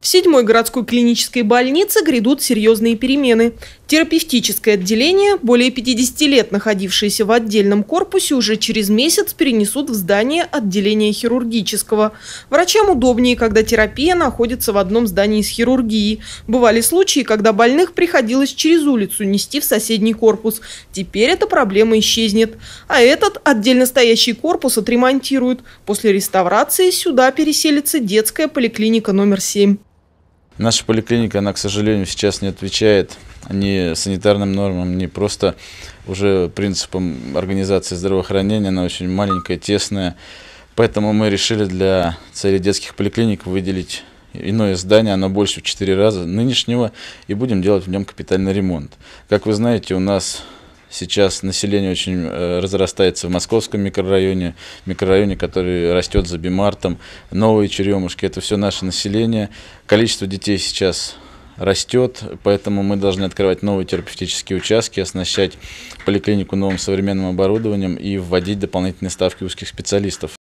В седьмой городской клинической больнице грядут серьезные перемены. Терапевтическое отделение, более 50 лет находившееся в отдельном корпусе, уже через месяц перенесут в здание отделения хирургического. Врачам удобнее, когда терапия находится в одном здании с хирургией. Бывали случаи, когда больных приходилось через улицу нести в соседний корпус. Теперь эта проблема исчезнет. А этот отдельно стоящий корпус отремонтируют. После реставрации сюда переселится детская поликлиника номер 7. Наша поликлиника, она, к сожалению, сейчас не отвечает ни санитарным нормам, ни просто уже принципам организации здравоохранения. Она очень маленькая, тесная. Поэтому мы решили для цели детских поликлиник выделить иное здание, оно больше в 4 раза нынешнего, и будем делать в нем капитальный ремонт. Как вы знаете, у нас Сейчас население очень э, разрастается в московском микрорайоне, микрорайоне, который растет за Бимартом, новые черемушки, это все наше население. Количество детей сейчас растет, поэтому мы должны открывать новые терапевтические участки, оснащать поликлинику новым современным оборудованием и вводить дополнительные ставки узких специалистов.